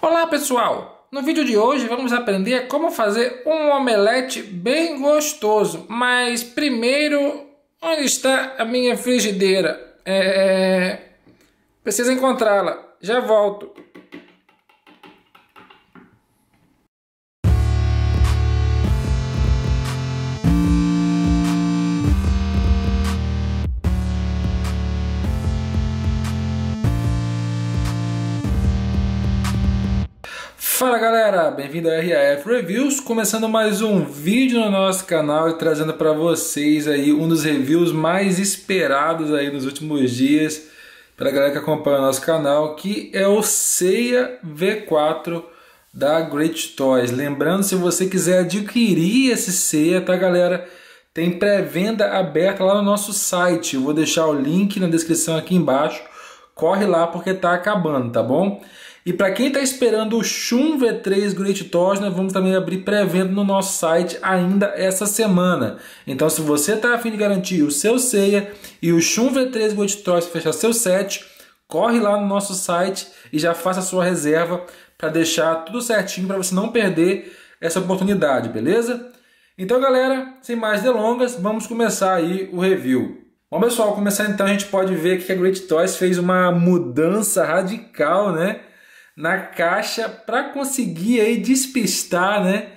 Olá pessoal! No vídeo de hoje vamos aprender como fazer um omelete bem gostoso, mas primeiro, onde está a minha frigideira? É... é, é preciso encontrá-la, já volto. Fala galera, bem-vindo ao RAF Reviews, começando mais um vídeo no nosso canal e trazendo para vocês aí um dos reviews mais esperados aí nos últimos dias para galera que acompanha o nosso canal, que é o Ceia V4 da Great Toys. Lembrando, se você quiser adquirir esse Ceia, tá galera, tem pré-venda aberta lá no nosso site. Eu vou deixar o link na descrição aqui embaixo. Corre lá porque tá acabando, tá bom? E para quem está esperando o Shun V3 Great Toys, nós vamos também abrir pré-venda no nosso site ainda essa semana. Então, se você está afim de garantir o seu ceia e o Shun V3 Great Toys fechar seu set, corre lá no nosso site e já faça a sua reserva para deixar tudo certinho para você não perder essa oportunidade, beleza? Então, galera, sem mais delongas, vamos começar aí o review. Bom, pessoal, começar então, a gente pode ver que a Great Toys fez uma mudança radical, né? na caixa para conseguir aí despistar né,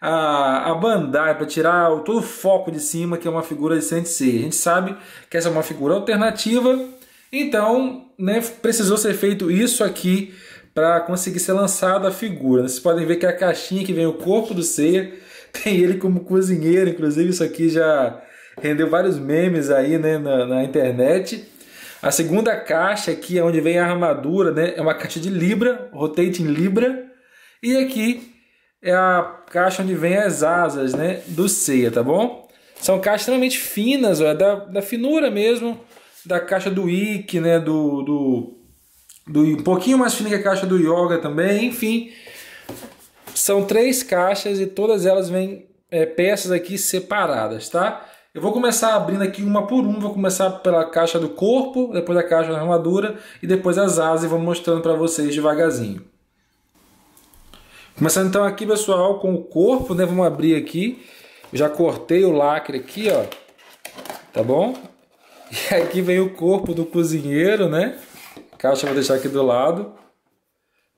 a, a Bandai, para tirar todo o foco de cima, que é uma figura de Sensei. A gente sabe que essa é uma figura alternativa, então né, precisou ser feito isso aqui para conseguir ser lançada a figura. Vocês podem ver que a caixinha que vem o corpo do Seiya tem ele como cozinheiro, inclusive isso aqui já rendeu vários memes aí né, na, na internet. A segunda caixa aqui é onde vem a armadura, né? É uma caixa de libra, rotating libra. E aqui é a caixa onde vem as asas, né? Do ceia, tá bom? São caixas extremamente finas, ó, é da, da finura mesmo da caixa do Ike, né? Do, do, do um pouquinho mais fina que a caixa do Yoga também. Enfim, são três caixas e todas elas vêm é, peças aqui separadas, tá? Eu vou começar abrindo aqui uma por uma, vou começar pela caixa do corpo, depois a caixa da armadura e depois as asas e vou mostrando para vocês devagarzinho. Começando então aqui, pessoal, com o corpo, né? Vamos abrir aqui. Eu já cortei o lacre aqui, ó. Tá bom? E aqui vem o corpo do cozinheiro, né? A caixa vou deixar aqui do lado.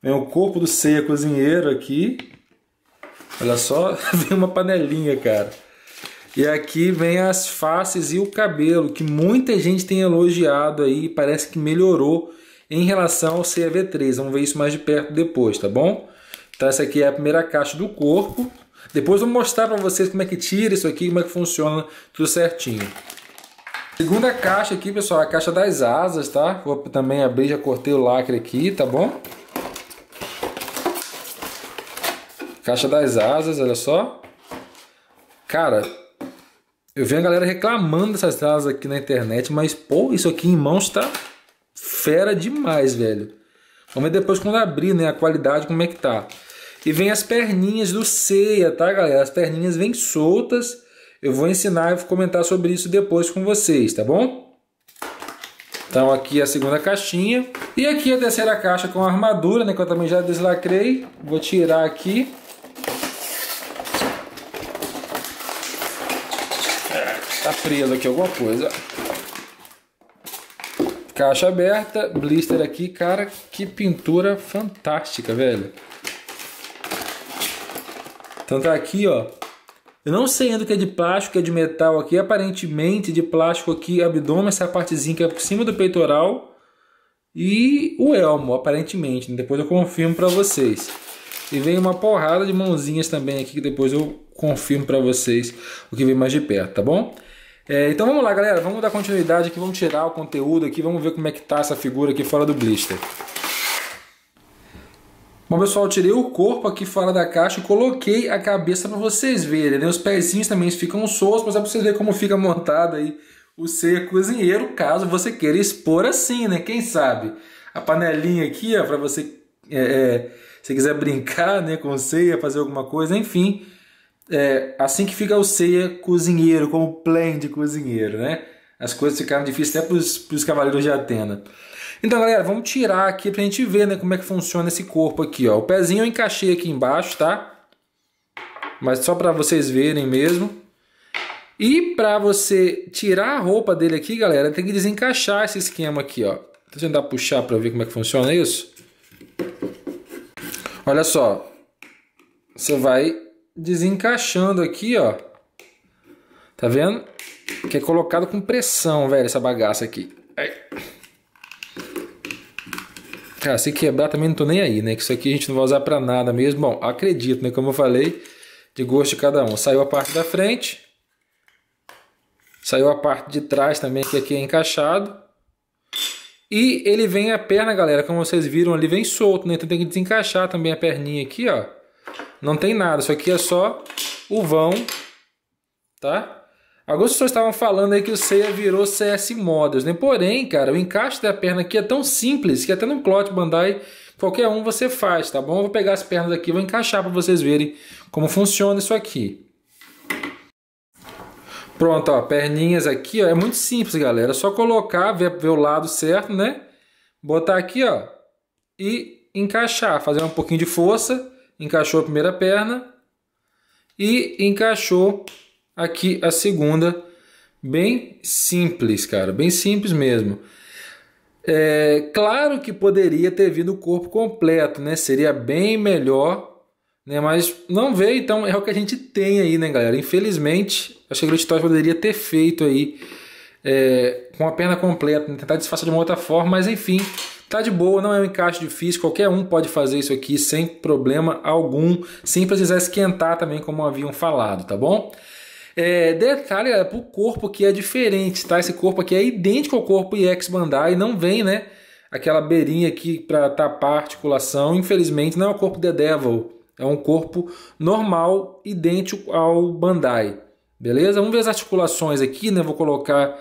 Vem o corpo do ceia cozinheiro aqui. Olha só, vem uma panelinha, cara. E aqui vem as faces e o cabelo, que muita gente tem elogiado aí, parece que melhorou em relação ao cv 3 Vamos ver isso mais de perto depois, tá bom? Então essa aqui é a primeira caixa do corpo. Depois eu vou mostrar para vocês como é que tira isso aqui, como é que funciona tudo certinho. Segunda caixa aqui, pessoal, a caixa das asas, tá? Vou também abrir, já cortei o lacre aqui, tá bom? Caixa das asas, olha só. Cara, eu vejo a galera reclamando dessas telas aqui na internet, mas pô, isso aqui em mãos tá fera demais, velho. Vamos ver depois quando abrir, né, a qualidade como é que tá. E vem as perninhas do ceia, tá, galera? As perninhas vêm soltas. Eu vou ensinar e comentar sobre isso depois com vocês, tá bom? Então aqui a segunda caixinha. E aqui a terceira caixa com a armadura, né, que eu também já deslacrei. Vou tirar aqui. preso aqui alguma coisa. Caixa aberta, blister aqui, cara, que pintura fantástica, velho. Então tá aqui, ó. Eu não sei ainda o que é de plástico, que é de metal aqui. Aparentemente de plástico aqui, abdômen, essa partezinha que é por cima do peitoral. E o elmo, aparentemente. Né? Depois eu confirmo para vocês. E vem uma porrada de mãozinhas também aqui, que depois eu confirmo para vocês o que vem mais de perto, tá bom? É, então vamos lá, galera. Vamos dar continuidade aqui, vamos tirar o conteúdo aqui, vamos ver como é que tá essa figura aqui fora do blister. Bom, pessoal, tirei o corpo aqui fora da caixa e coloquei a cabeça para vocês verem, né? Os pezinhos também ficam soltos, mas é para vocês verem como fica montado aí o ser cozinheiro, caso você queira expor assim, né? Quem sabe? A panelinha aqui, ó, para você... É, é, se quiser brincar, né, com ceia, fazer alguma coisa, enfim é, assim que fica o ceia cozinheiro, como plan de cozinheiro, né? As coisas ficaram difíceis até para os cavaleiros de Atena. Então, galera, vamos tirar aqui para a gente ver né, como é que funciona esse corpo aqui. Ó. O pezinho eu encaixei aqui embaixo, tá? Mas só para vocês verem mesmo. E para você tirar a roupa dele aqui, galera, tem que desencaixar esse esquema aqui, ó. Deixa eu tentar puxar para ver como é que funciona isso. Olha só. Você vai desencaixando aqui, ó. Tá vendo? Que é colocado com pressão, velho, essa bagaça aqui. Cara, se quebrar também não tô nem aí, né? Que isso aqui a gente não vai usar pra nada mesmo. Bom, acredito, né? Como eu falei, de gosto de cada um. Saiu a parte da frente. Saiu a parte de trás também, que aqui é encaixado. E ele vem a perna, galera, como vocês viram ali, vem solto, né? Então tem que desencaixar também a perninha aqui, ó. Não tem nada, isso aqui é só o vão, tá? Algumas pessoas estavam falando aí que o Ceia virou CS Models, né? Porém, cara, o encaixe da perna aqui é tão simples que até no Clot Bandai qualquer um você faz, tá bom? Eu vou pegar as pernas aqui e vou encaixar para vocês verem como funciona isso aqui. Pronto, ó, perninhas aqui, ó, é muito simples, galera. É só colocar, ver, ver o lado certo, né? Botar aqui, ó, e encaixar, fazer um pouquinho de força encaixou a primeira perna e encaixou aqui a segunda. Bem simples, cara, bem simples mesmo. É, claro que poderia ter vindo o corpo completo, né? Seria bem melhor, né? Mas não veio, então é o que a gente tem aí, né, galera? Infelizmente, acho que o Glutistóis poderia ter feito aí é, com a perna completa, né? tentar disfarçar de uma outra forma, mas enfim, Tá de boa, não é um encaixe difícil, qualquer um pode fazer isso aqui sem problema algum, sem precisar esquentar também, como haviam falado, tá bom? É, detalhe é pro corpo que é diferente, tá? Esse corpo aqui é idêntico ao corpo IX Bandai, não vem, né? Aquela beirinha aqui para tapar a articulação, infelizmente não é o corpo The Devil, é um corpo normal, idêntico ao Bandai. Beleza? Vamos ver as articulações aqui, né? Vou colocar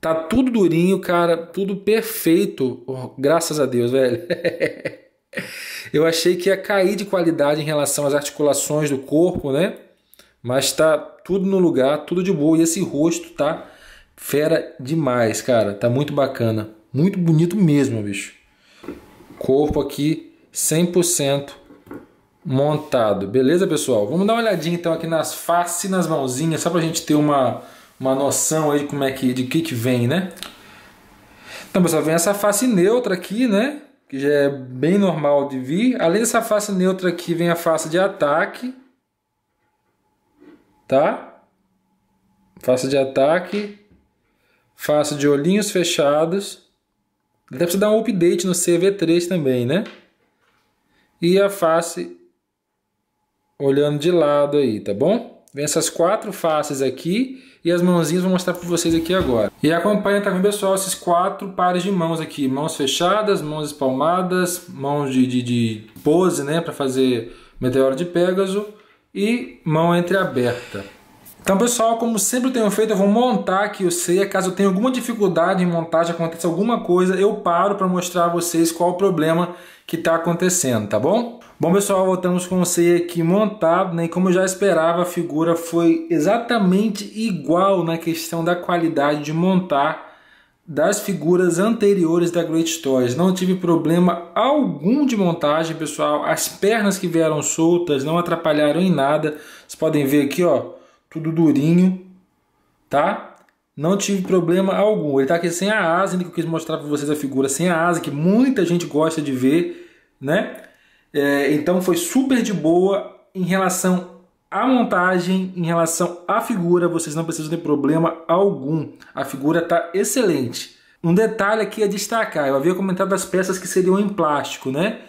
Tá tudo durinho, cara, tudo perfeito. Oh, graças a Deus, velho. Eu achei que ia cair de qualidade em relação às articulações do corpo, né? Mas tá tudo no lugar, tudo de boa. E esse rosto tá fera demais, cara. Tá muito bacana. Muito bonito mesmo, bicho. Corpo aqui 100% montado. Beleza, pessoal? Vamos dar uma olhadinha então aqui nas faces e nas mãozinhas, só pra gente ter uma uma noção aí de como é que de que que vem, né? Então, pessoal, vem essa face neutra aqui, né? Que já é bem normal de vir. Além dessa face neutra aqui, vem a face de ataque. Tá? Face de ataque. Face de olhinhos fechados. Deve precisa dar um update no CV3 também, né? E a face olhando de lado aí, tá bom? Vem essas quatro faces aqui e as mãozinhas vou mostrar para vocês aqui agora. E acompanha, também pessoal, esses quatro pares de mãos aqui, mãos fechadas, mãos espalmadas, mãos de, de, de pose, né, para fazer meteoro de Pégaso e mão entreaberta. Então, pessoal, como sempre eu tenho feito, eu vou montar aqui o ceia. Caso eu tenha alguma dificuldade em montagem, aconteça alguma coisa, eu paro para mostrar a vocês qual o problema que está acontecendo, tá bom? Bom pessoal, voltamos com você aqui montado, né? E como eu já esperava, a figura foi exatamente igual na questão da qualidade de montar das figuras anteriores da Great Toys Não tive problema algum de montagem, pessoal. As pernas que vieram soltas não atrapalharam em nada. Vocês podem ver aqui, ó, tudo durinho, tá? Não tive problema algum. Ele tá aqui sem a asa, né, que eu quis mostrar para vocês a figura sem a asa, que muita gente gosta de ver, né? É, então foi super de boa em relação à montagem, em relação à figura, vocês não precisam ter problema algum. A figura está excelente. Um detalhe aqui a destacar, eu havia comentado das peças que seriam em plástico, né?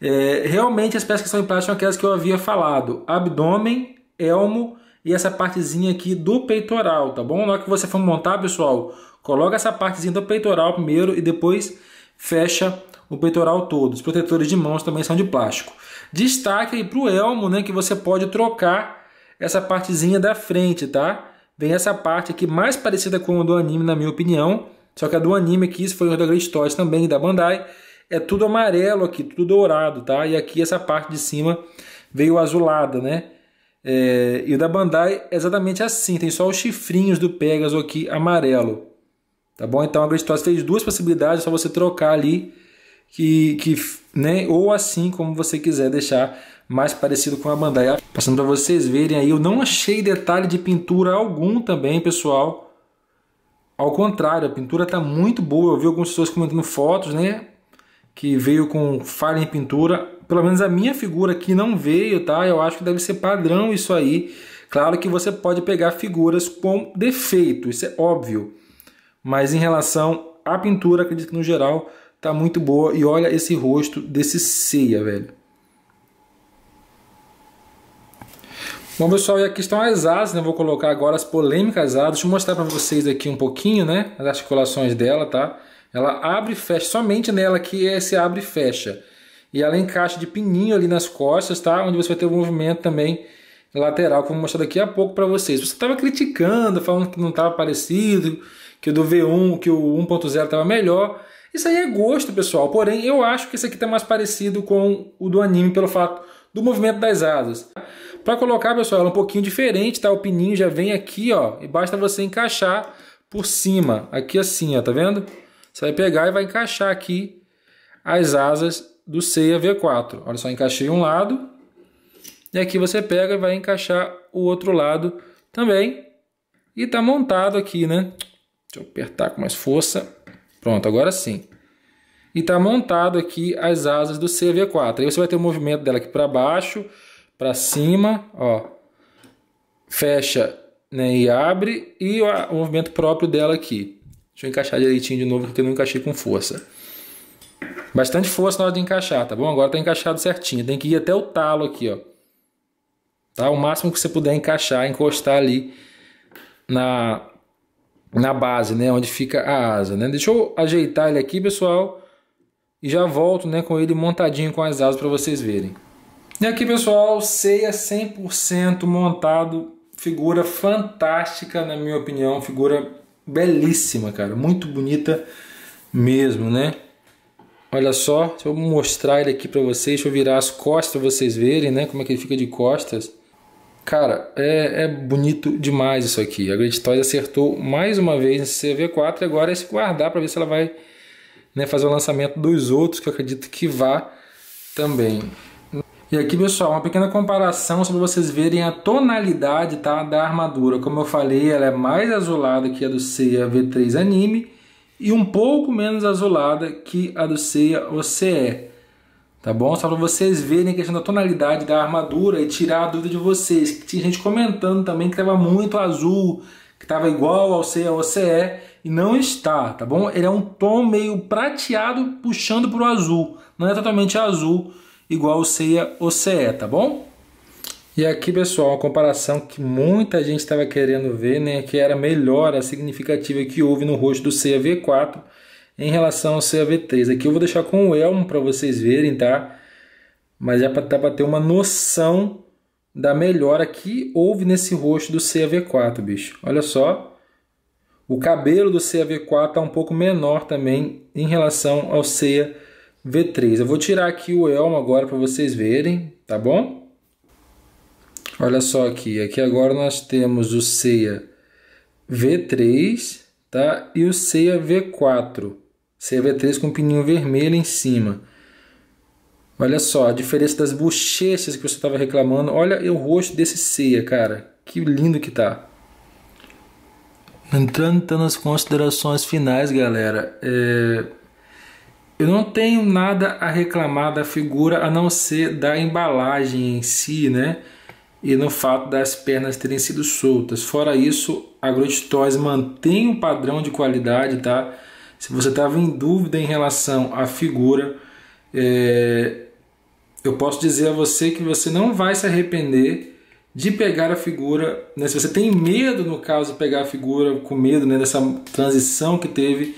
É, realmente as peças que são em plástico são aquelas que eu havia falado: abdômen, elmo e essa partezinha aqui do peitoral, tá bom? Na hora que você for montar, pessoal, coloca essa partezinha do peitoral primeiro e depois fecha o peitoral todo. Os protetores de mãos também são de plástico. Destaque aí para o elmo, né, que você pode trocar essa partezinha da frente, tá? Vem essa parte aqui mais parecida com a do anime, na minha opinião. Só que a do anime aqui, isso foi o da Great Toys também, da Bandai. É tudo amarelo aqui, tudo dourado, tá? E aqui essa parte de cima veio azulada, né? É, e o da Bandai é exatamente assim, tem só os chifrinhos do Pegasus aqui amarelo. Tá bom? Então a Great Toys fez duas possibilidades, é só você trocar ali que, que né, ou assim como você quiser deixar mais parecido com a Bandai. Passando para vocês verem aí, eu não achei detalhe de pintura algum também, pessoal. Ao contrário, a pintura está muito boa. Eu vi algumas pessoas comentando fotos, né? Que veio com falha em pintura. Pelo menos a minha figura aqui não veio, tá? Eu acho que deve ser padrão isso aí. Claro que você pode pegar figuras com defeito, isso é óbvio. Mas em relação à pintura, acredito que no geral tá muito boa. E olha esse rosto desse ceia, velho. Bom, pessoal, e aqui estão as asas, né? Vou colocar agora as polêmicas asas. Deixa eu mostrar para vocês aqui um pouquinho, né? As articulações dela, tá? Ela abre e fecha, somente nela que é esse abre e fecha. E ela encaixa de pininho ali nas costas, tá? Onde você vai ter o um movimento também lateral, que eu vou mostrar daqui a pouco para vocês. Você estava criticando, falando que não estava parecido, que o do V1, que o 1.0 estava melhor. Isso aí é gosto, pessoal. Porém, eu acho que esse aqui está mais parecido com o do anime pelo fato do movimento das asas. Para colocar, pessoal, ela é um pouquinho diferente, tá? O pininho já vem aqui, ó, e basta você encaixar por cima, aqui assim, ó, tá vendo? Você vai pegar e vai encaixar aqui as asas do Ceia V4. Olha só, encaixei um lado, e aqui você pega e vai encaixar o outro lado também. E tá montado aqui, né? Deixa eu apertar com mais força. Pronto, agora sim. E está montado aqui as asas do CV4. Aí você vai ter o movimento dela aqui para baixo, para cima, ó. Fecha né, e abre, e ó, o movimento próprio dela aqui. Deixa eu encaixar direitinho de novo, porque eu não encaixei com força. Bastante força na hora de encaixar, tá bom? Agora está encaixado certinho. Tem que ir até o talo aqui, ó. Tá? O máximo que você puder encaixar, encostar ali na, na base, né, onde fica a asa, né? Deixa eu ajeitar ele aqui, pessoal, e já volto, né, com ele montadinho com as asas para vocês verem. E aqui, pessoal, ceia 100% montado, figura fantástica na minha opinião, figura belíssima, cara, muito bonita mesmo, né? Olha só, deixa eu mostrar ele aqui para vocês, deixa eu virar as costas para vocês verem, né, como é que ele fica de costas. Cara, é, é bonito demais isso aqui. A Great Toys acertou mais uma vez nesse CV4 e agora é se guardar para ver se ela vai né, fazer o lançamento dos outros, que eu acredito que vá também. E aqui, pessoal, uma pequena comparação sobre vocês verem a tonalidade tá, da armadura. Como eu falei, ela é mais azulada que a do Seiya V3 Anime e um pouco menos azulada que a do Seiya OCE. Tá bom? Só para vocês verem a questão da tonalidade da armadura e tirar a dúvida de vocês. Que tinha gente comentando também que tava muito azul, que tava igual ao CE, e não está, tá bom? Ele é um tom meio prateado puxando para o azul. Não é totalmente azul igual ao CEA CE, tá bom? E aqui, pessoal, uma comparação que muita gente estava querendo ver, né? Que era a melhora significativa que houve no rosto do CEA V4 em relação ao CAV3. Aqui eu vou deixar com o elmo para vocês verem, tá? Mas já é para ter uma noção da melhora que houve nesse rosto do CAV4, bicho. Olha só. O cabelo do CAV4 está um pouco menor também em relação ao CAV3. Eu vou tirar aqui o elmo agora para vocês verem, tá bom? Olha só aqui. Aqui agora nós temos o CAV3 tá? e o CAV4. CV3 com um pininho vermelho em cima. Olha só, a diferença das bochechas que você estava reclamando. Olha o rosto desse ceia, cara. Que lindo que tá. Entrando então, nas considerações finais, galera. É... Eu não tenho nada a reclamar da figura a não ser da embalagem em si, né? E no fato das pernas terem sido soltas. Fora isso, a Growth Toys mantém um padrão de qualidade, tá? Se você estava em dúvida em relação à figura, é, eu posso dizer a você que você não vai se arrepender de pegar a figura. Né? Se você tem medo, no caso, de pegar a figura, com medo né, dessa transição que teve,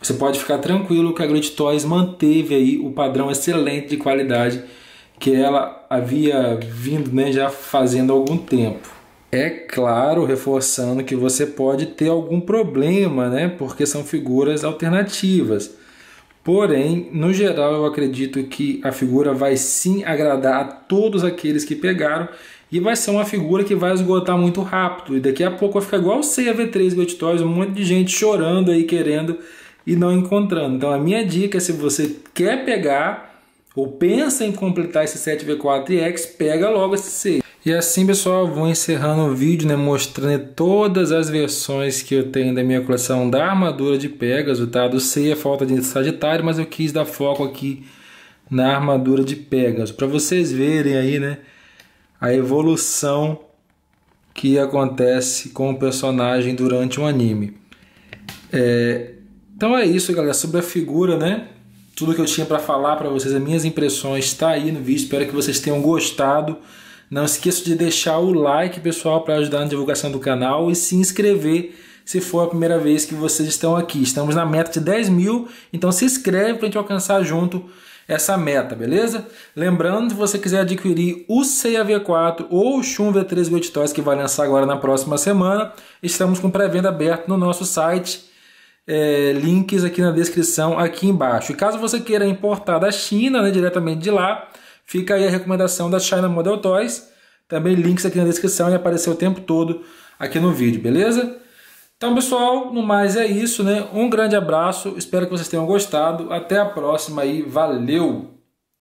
você pode ficar tranquilo que a Great Toys manteve aí o padrão excelente de qualidade que ela havia vindo né, já fazendo há algum tempo. É claro, reforçando que você pode ter algum problema, né? Porque são figuras alternativas. Porém, no geral, eu acredito que a figura vai sim agradar a todos aqueles que pegaram e vai ser uma figura que vai esgotar muito rápido. E daqui a pouco vai ficar igual o CAV3 Bittoys, um monte de gente chorando aí, querendo e não encontrando. Então, a minha dica é: se você quer pegar ou pensa em completar esse 7V4X, pega logo esse 6. E assim, pessoal, vou encerrando o vídeo, né, mostrando todas as versões que eu tenho da minha coleção da armadura de Pegasus, tá? Do sei a falta de Sagitário, mas eu quis dar foco aqui na armadura de Pegasus, para vocês verem aí, né, a evolução que acontece com o personagem durante um anime. É... Então é isso, galera, sobre a figura, né? Tudo que eu tinha para falar para vocês, as minhas impressões está aí no vídeo. Espero que vocês tenham gostado. Não esqueça de deixar o like, pessoal, para ajudar na divulgação do canal e se inscrever se for a primeira vez que vocês estão aqui. Estamos na meta de 10 mil, então se inscreve para a gente alcançar junto essa meta, beleza? Lembrando, se você quiser adquirir o CAV4 ou o Shun V3 Gold que vai lançar agora na próxima semana, estamos com pré-venda aberta no nosso site. É, links aqui na descrição, aqui embaixo. E caso você queira importar da China, né, diretamente de lá, Fica aí a recomendação da China Model Toys. Também links aqui na descrição e apareceu o tempo todo aqui no vídeo, beleza? Então, pessoal, no mais é isso, né? Um grande abraço, espero que vocês tenham gostado. Até a próxima e valeu!